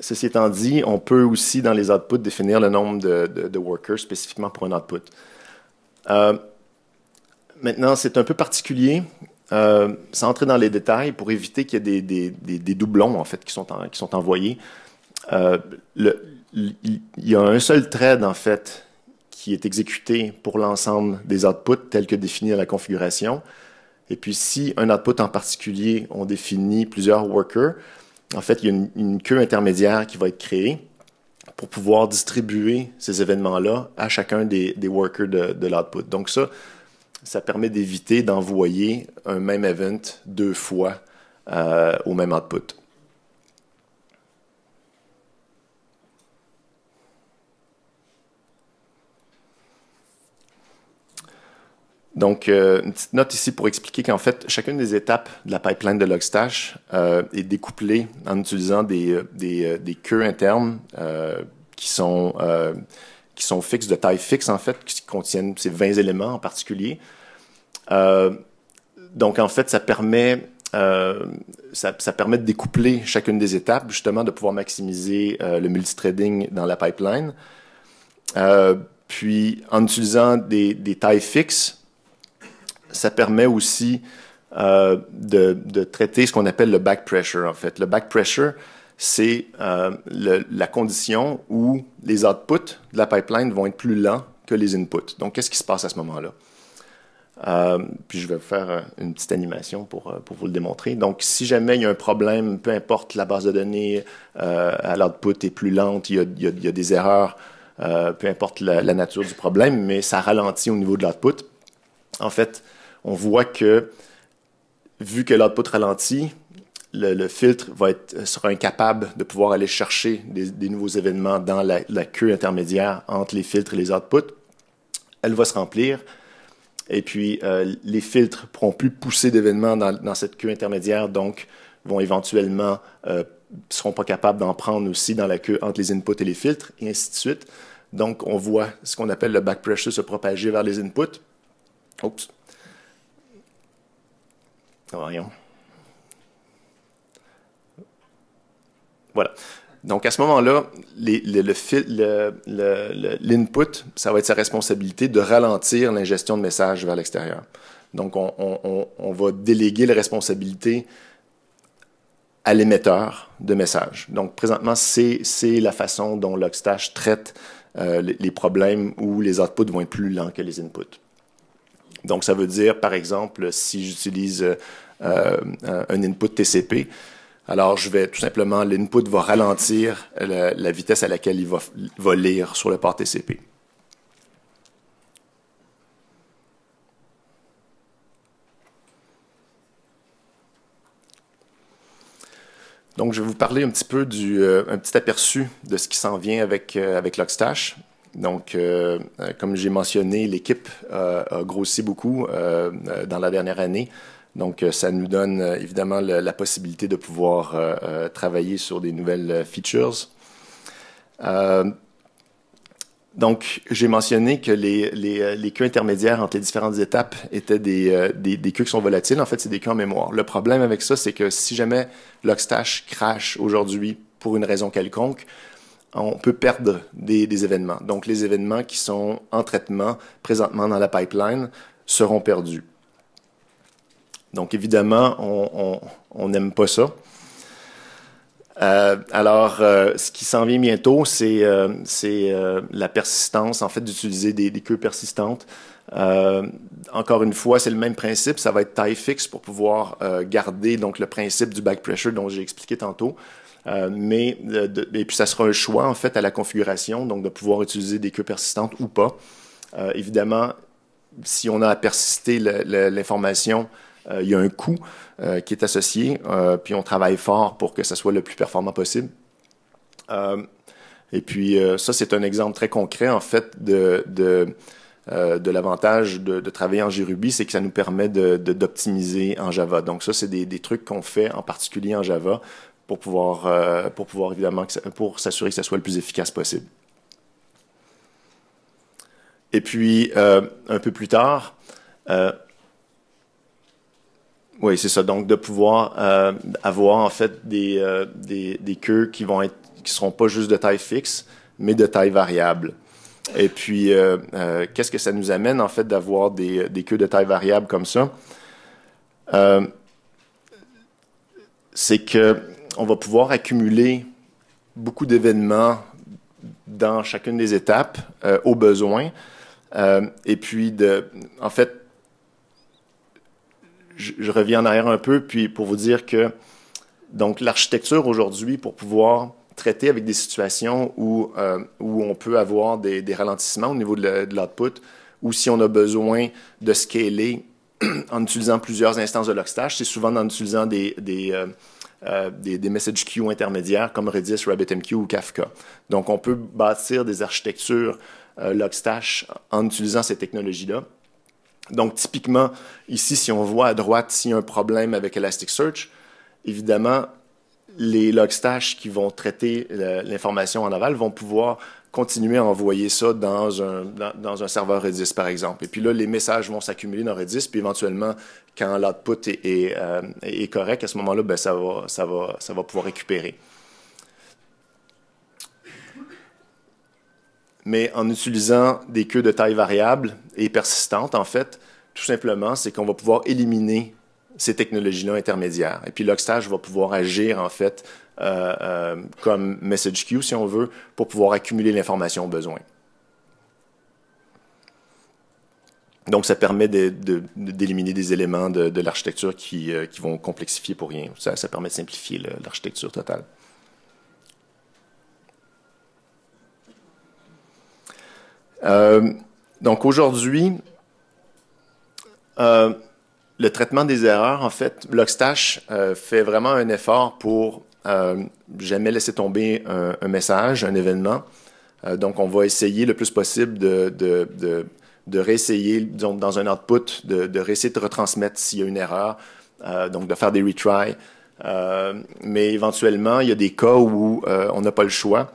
ceci étant dit, on peut aussi, dans les outputs, définir le nombre de, workers spécifiquement pour un output. maintenant, c'est un peu particulier. Euh, sans entrer dans les détails, pour éviter qu'il y ait des, des, doublons en fait qui sont, qui sont envoyés, euh, il y a un seul thread, en fait, qui est exécuté pour l'ensemble des outputs tels que définis à la configuration. Et puis, si un output en particulier, on définit plusieurs workers, en fait, il y a une, queue intermédiaire qui va être créée pour pouvoir distribuer ces événements-là à chacun des, workers de, l'output. Donc ça, ça permet d'éviter d'envoyer un même event deux fois euh, au même output. Donc, euh, une petite note ici pour expliquer qu'en fait, chacune des étapes de la pipeline de Logstash euh, est découplée en utilisant des, euh, queues internes qui, sont, fixes, de taille fixe en fait, qui contiennent ces 20 éléments en particulier. donc, en fait, ça permet... de découpler chacune des étapes, justement, de pouvoir maximiser le multitrading dans la pipeline. puis, en utilisant des tailles fixes, ça permet aussi euh, de, traiter ce qu'on appelle le back pressure, en fait. Le back pressure, c'est euh, la condition où les outputs de la pipeline vont être plus lents que les inputs. Donc, qu'est-ce qui se passe à ce moment-là? Euh, puis je vais vous faire une petite animation pour, vous le démontrer. Donc, si jamais il y a un problème, peu importe la base de données, à l'output est plus lente, il y a, des erreurs, peu importe la, la, nature du problème, mais ça ralentit au niveau de l'output. En fait, on voit que vu que l'output ralentit, le, filtre va être, euh, sera incapable de pouvoir aller chercher des, nouveaux événements dans la, queue intermédiaire entre les filtres et les outputs. Elle va se remplir. Et puis, euh, les filtres ne pourront plus pousser d'événements dans, cette queue intermédiaire, donc vont éventuellement, euh, seront pas capables d'en prendre aussi dans la queue entre les inputs et les filtres, et ainsi de suite. Donc, on voit ce qu'on appelle le back pressure se propager vers les inputs. Oups. Voyons. Voilà. Donc, à ce moment-là, l'input, ça va être sa responsabilité de ralentir l'ingestion de messages vers l'extérieur. Donc, on, va déléguer la responsabilité à l'émetteur de messages. Donc, présentement, c'est la façon dont Logstash traite euh, les, les problèmes où les outputs vont être plus lents que les inputs. Donc, ça veut dire, par exemple, si j'utilise euh, euh, un input TCP, alors, je vais tout simplement, l'input va ralentir la, vitesse à laquelle il va, lire sur le port TCP. Donc, je vais vous parler un petit peu d'un euh, petit aperçu de ce qui s'en vient avec, avec Logstash. Donc, euh, euh, comme j'ai mentionné, l'équipe euh, a grossi beaucoup dans la dernière année. Donc, ça nous donne évidemment la possibilité de pouvoir travailler sur des nouvelles features. donc, j'ai mentionné que les, queues intermédiaires entre les différentes étapes étaient des, queues qui sont volatiles. En fait, c'est des queues en mémoire. Le problème avec ça, c'est que si jamais Logstash crash aujourd'hui pour une raison quelconque, on peut perdre des, événements. Donc, les événements qui sont en traitement présentement dans la pipeline seront perdus. Donc, évidemment, on n'aime pas ça. Euh, alors, euh, ce qui s'en vient bientôt, c'est euh, la persistance, en fait, d'utiliser des, queues persistantes. encore une fois, c'est le même principe. Ça va être taille fixe pour pouvoir garder donc le principe du back pressure dont j'ai expliqué tantôt. Euh, mais euh, et puis ça sera un choix en fait à la configuration, donc de pouvoir utiliser des queues persistantes ou pas. Euh, évidemment, si on a à persister l'information, il y a un coût qui est associé, puis on travaille fort pour que ça soit le plus performant possible. et puis ça, c'est un exemple très concret en fait de, l'avantage de, travailler en JRuby, c'est que ça nous permet d'optimiser en Java. Donc ça, c'est des, trucs qu'on fait en particulier en Java pour pouvoir, euh, pour pouvoir évidemment, pour s'assurer que ça soit le plus efficace possible. Et puis, euh, un peu plus tard, euh, oui, c'est ça. Donc, de pouvoir avoir en fait des, des, queues qui vont être, qui seront pas juste de taille fixe, mais de taille variable. Et puis, qu'est-ce que ça nous amène en fait d'avoir des, des queues de taille variable comme ça C'est que on va pouvoir accumuler beaucoup d'événements dans chacune des étapes euh, au besoin. Euh, et puis, de, en fait, je, reviens en arrière un peu, puis pour vous dire que donc l'architecture aujourd'hui, pour pouvoir traiter avec des situations où, euh, où on peut avoir des, ralentissements au niveau de, l'output, ou si on a besoin de scaler en utilisant plusieurs instances de logstash c'est souvent en utilisant des euh, des, messages message intermédiaires comme Redis, RabbitMQ ou Kafka. Donc, on peut bâtir des architectures euh, Logstash en utilisant ces technologies-là. Donc, typiquement, ici, si on voit à droite, s'il y a un problème avec Elasticsearch, évidemment, les Logstash qui vont traiter l'information en aval vont pouvoir continuer à envoyer ça dans un, dans, un serveur Redis, par exemple. Et puis là, les messages vont s'accumuler dans Redis, puis éventuellement, quand l'output est, est, euh, est, correct, à ce moment-là, ben, ça, va, ça, va, ça va pouvoir récupérer. Mais en utilisant des queues de taille variable et persistante, en fait, tout simplement, c'est qu'on va pouvoir éliminer ces technologies-là intermédiaires. Et puis Logstash va pouvoir agir, en fait, euh, euh, comme message queue, si on veut, pour pouvoir accumuler l'information au besoin. Donc, ça permet d'éliminer de, des éléments de, l'architecture qui, euh, qui, vont complexifier pour rien. Ça, ça permet de simplifier l'architecture totale. donc, aujourd'hui, le traitement des erreurs, en fait, Blockstash fait vraiment un effort pour euh, jamais laisser tomber un, message, un événement. Euh, donc, on va essayer le plus possible de, réessayer, disons, dans un output, de, de réessayer de retransmettre s'il y a une erreur, euh, donc de faire des retries. mais éventuellement, il y a des cas où on n'a pas le choix.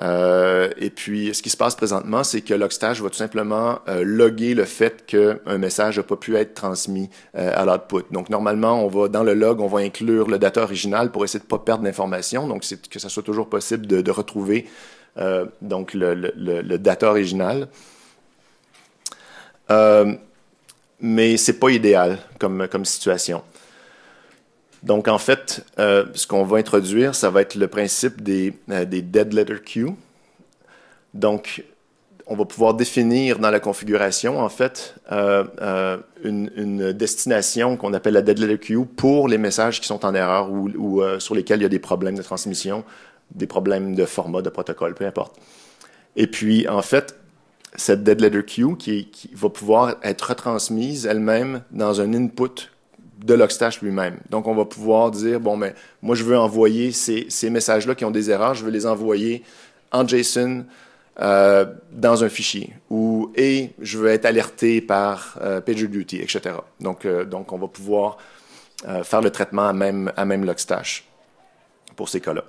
Euh, et puis, ce qui se passe présentement, c'est que Logstash va tout simplement euh, loguer le fait qu'un message n'a pas pu être transmis euh, à l'output. Donc, normalement, on va dans le log, on va inclure le data original pour essayer de ne pas perdre d'informations. Donc, c'est que ça soit toujours possible de, retrouver donc le, data original. mais ce n'est pas idéal comme, comme situation. Donc, en fait, euh, ce qu'on va introduire, ça va être le principe des, euh, dead letter queue. Donc, on va pouvoir définir dans la configuration, en fait, euh, une, destination qu'on appelle la dead letter queue pour les messages qui sont en erreur ou, sur lesquels il y a des problèmes de transmission, des problèmes de format, de protocole, peu importe. Et puis, en fait, cette dead letter queue qui, qui va pouvoir être retransmise elle-même dans un input de logstash lui-même. Donc, on va pouvoir dire, bon, mais moi, je veux envoyer ces, messages-là qui ont des erreurs, je veux les envoyer en JSON euh, dans un fichier. Ou, et je veux être alerté par euh, PagerDuty, etc. Euh, donc, on va pouvoir euh, faire le traitement à même, à même pour ces cas-là.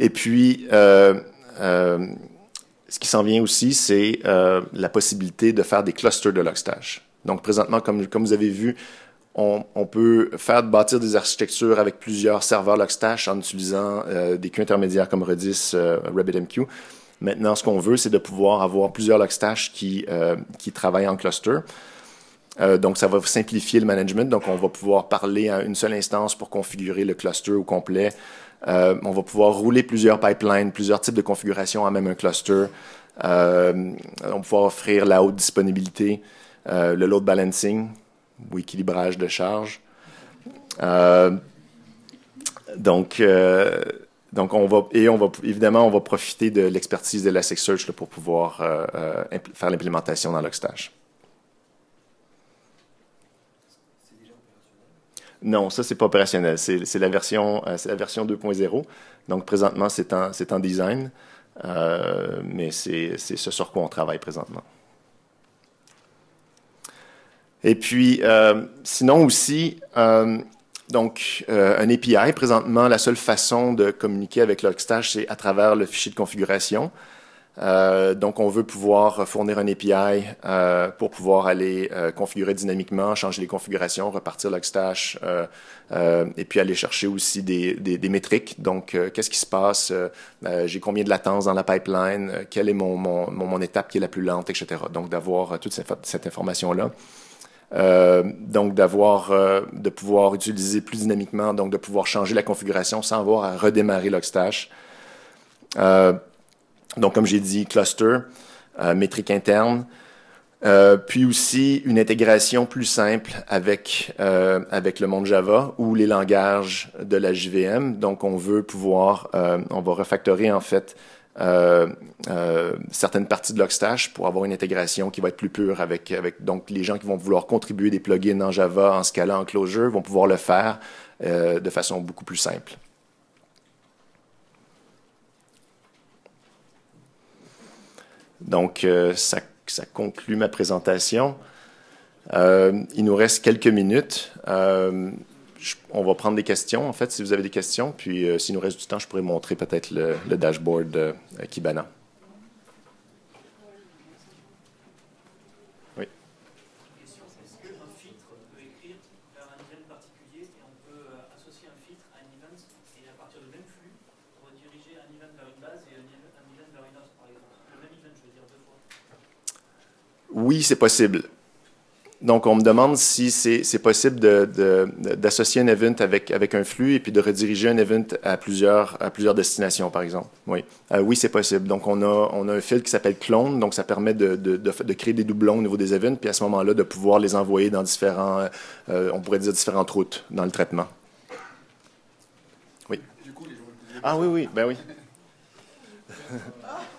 Et puis, euh, euh, ce qui s'en vient aussi, c'est euh, la possibilité de faire des clusters de Logstash. Donc, présentement, comme, vous avez vu, on, peut faire bâtir des architectures avec plusieurs serveurs Logstash en utilisant des queues intermédiaires comme Redis, RabbitMQ. Maintenant, ce qu'on veut, c'est de pouvoir avoir plusieurs Logstash qui, qui travaillent en cluster. donc, ça va simplifier le management. Donc, on va pouvoir parler à une seule instance pour configurer le cluster au complet. Euh, on va pouvoir rouler plusieurs pipelines, plusieurs types de configurations à même un cluster. Euh, on va pouvoir offrir la haute disponibilité, euh, le load balancing ou équilibrage de charge. donc, on et on évidemment, on va profiter de l'expertise de la search pour pouvoir faire l'implémentation dans Logstash. Non, ça, c'est pas opérationnel. C'est la version, 2.0. Euh, donc, présentement, c'est en, design, euh, mais c'est ce sur quoi on travaille présentement. Et puis, euh, sinon aussi, donc, un API, présentement, la seule façon de communiquer avec Logstash, c'est à travers le fichier de configuration. Euh, donc, on veut pouvoir fournir un API euh, pour pouvoir aller euh, configurer dynamiquement, changer les configurations, repartir l'Oxtash, et puis aller chercher aussi des, métriques. Donc, qu'est-ce qui se passe? J'ai combien de latence dans la pipeline? quelle est mon, mon, étape qui est la plus lente, etc. Donc, d'avoir toute cette information-là. donc d'avoir, de pouvoir utiliser plus dynamiquement, donc de pouvoir changer la configuration sans avoir à redémarrer Logstash donc, comme j'ai dit, cluster, euh, métrique interne, euh, puis aussi une intégration plus simple euh, avec, le monde Java ou les langages de la JVM. Donc, on veut pouvoir, on va refactorer en fait certaines parties de Logstash pour avoir une intégration qui va être plus pure avec, avec donc les gens qui vont vouloir contribuer des plugins en Java, en Scala, en Clojure, vont pouvoir le faire de façon beaucoup plus simple. Donc, euh, ça, conclut ma présentation. Euh, il nous reste quelques minutes. Euh, on va prendre des questions, en fait, si vous avez des questions. Puis, s'il nous reste du temps, je pourrais montrer peut-être le, le, dashboard Kibana. oui, c'est possible. Donc, on me demande si c'est possible d'associer un event avec, avec un flux et puis de rediriger un event à plusieurs, à plusieurs destinations, par exemple. Oui, euh, oui c'est possible. Donc, on a, on a un fil qui s'appelle clone, donc ça permet de, de, créer des doublons au niveau des events, puis à ce moment-là, de pouvoir les envoyer dans différents, euh, on pourrait dire différentes routes dans le traitement. Oui. Ah oui, oui, ben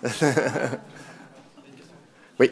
oui. oui.